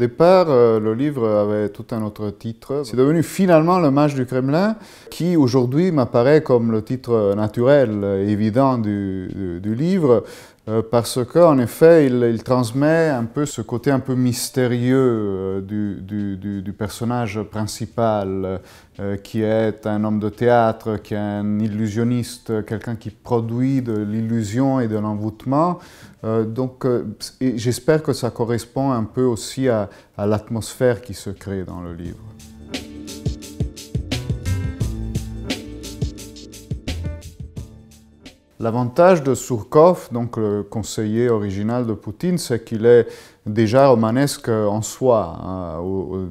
Au départ, euh, le livre avait tout un autre titre. C'est devenu finalement Le Mage du Kremlin, qui aujourd'hui m'apparaît comme le titre naturel, évident du livre. Euh, parce qu'en effet, il, transmet un peu ce côté un peu mystérieux euh, du, personnage principal, euh, qui est un homme de théâtre, qui est un illusionniste, quelqu'un qui produit de l'illusion et de l'envoûtement. donc, j'espère que ça correspond un peu aussi à l'atmosphère qui se crée dans le livre. L'avantage de Surkov, donc le conseiller original de Poutine, c'est qu'il est déjà romanesque en soi, hein,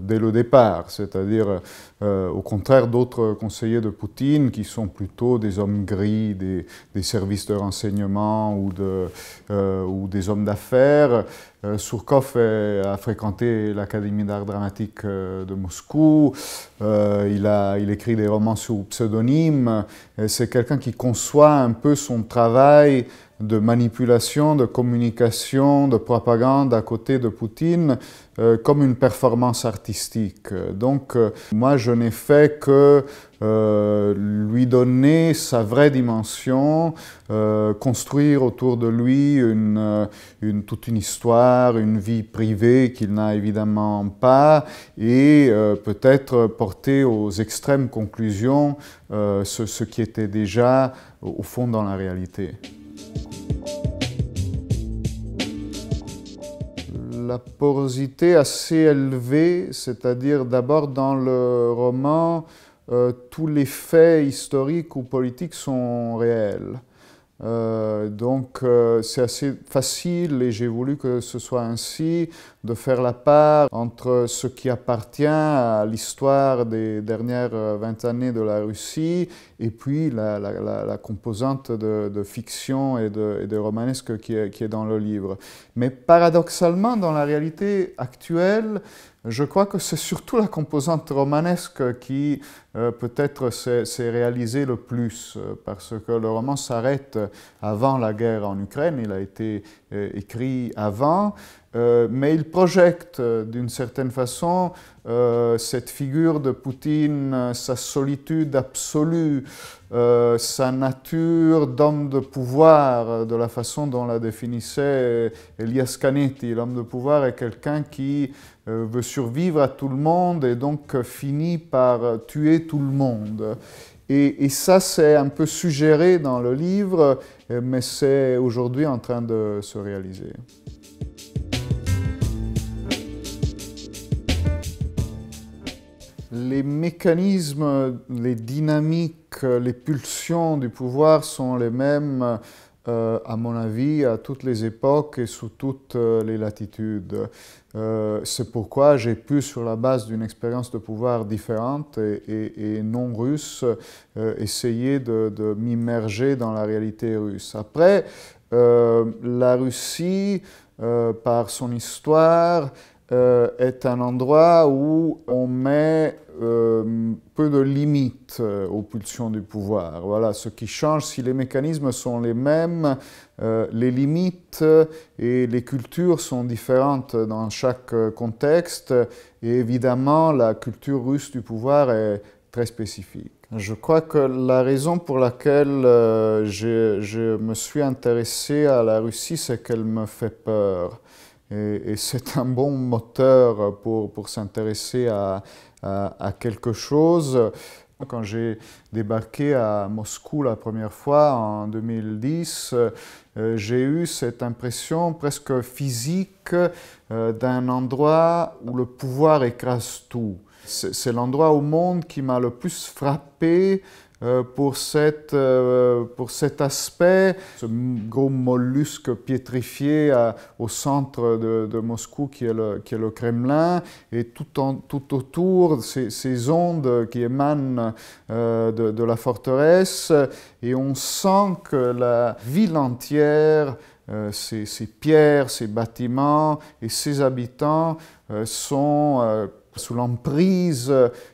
dès le départ, c'est-à-dire euh, au contraire d'autres conseillers de Poutine qui sont plutôt des hommes gris, des, services de renseignement ou, euh, des hommes d'affaires. Euh, Surkov a fréquenté l'Académie d'art dramatique de Moscou, il, il écrit des romans sous pseudonyme, c'est quelqu'un qui conçoit un peu son travail de manipulation, de communication, de propagande à côté de Poutine euh, comme une performance artistique. Donc euh, moi je n'ai fait que euh, lui donner sa vraie dimension, construire autour de lui toute une histoire, une vie privée qu'il n'a évidemment pas et peut-être porter aux extrêmes conclusions ce qui était déjà au fond dans la réalité. La porosité assez élevée, c'est-à-dire d'abord dans le roman, euh, tous les faits historiques ou politiques sont réels. Euh, donc euh, c'est assez facile et j'ai voulu que ce soit ainsi de faire la part entre ce qui appartient à l'histoire des dernières 20 euh, années de la Russie et puis la, composante de, fiction et de, romanesque qui est, qui est, dans le livre. Mais paradoxalement, dans la réalité actuelle, je crois que c'est surtout la composante romanesque qui euh, peut-être s'est réalisée le plus, euh, parce que le roman s'arrête avant la guerre en Ukraine, il a été euh, écrit avant, mais il projette d'une certaine façon cette figure de Poutine, sa solitude absolue, sa nature d'homme de pouvoir, de la façon dont la définissait Elias Canetti. L'homme de pouvoir est quelqu'un qui euh, veut survivre à tout le monde et donc euh, finit par euh, tuer tout le monde. Et, et ça, c'est un peu suggéré dans le livre, mais c'est aujourd'hui en train de se réaliser. Les mécanismes, les dynamiques, les pulsions du pouvoir sont les mêmes euh, à mon avis, à toutes les époques et sous toutes euh, les latitudes. Euh, c'est pourquoi j'ai pu, sur la base d'une expérience de pouvoir différente et, non russe, essayer de, de m'immerger dans la réalité russe. Après, la Russie, par son histoire, euh, est un endroit où on met euh, peu de limites euh, aux pulsions du pouvoir. Voilà, ce qui change, si les mécanismes sont les mêmes, les limites et les cultures sont différentes dans chaque contexte. Et évidemment, la culture russe du pouvoir est très spécifique. Je crois que la raison pour laquelle je, je me suis intéressé à la Russie, c'est qu'elle me fait peur et, c'est un bon moteur pour, s'intéresser à, quelque chose. Quand j'ai débarqué à Moscou la première fois en 2010, euh, j'ai eu cette impression presque physique euh, d'un endroit où le pouvoir écrase tout. C'est l'endroit au monde qui m'a le plus frappé euh, pour, cette, euh, pour cet aspect, ce gros mollusque piétrifié euh, au centre de, Moscou qui est, le, qui est, le, Kremlin, et tout, en, tout autour, ces, ces, ondes qui émanent de, la forteresse, et on sent que la ville entière, euh, ces, pierres, ces bâtiments et ses habitants sont sous l'emprise.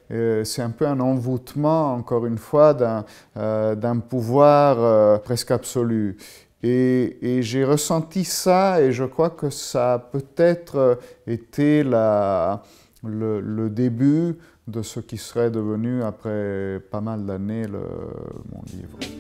Euh, c'est un peu un envoûtement, encore une fois, d'un euh, pouvoir euh, presque absolu. Et, j'ai ressenti ça et je crois que ça a peut-être été la, le, le, début de ce qui serait devenu, après pas mal d'années, mon livre.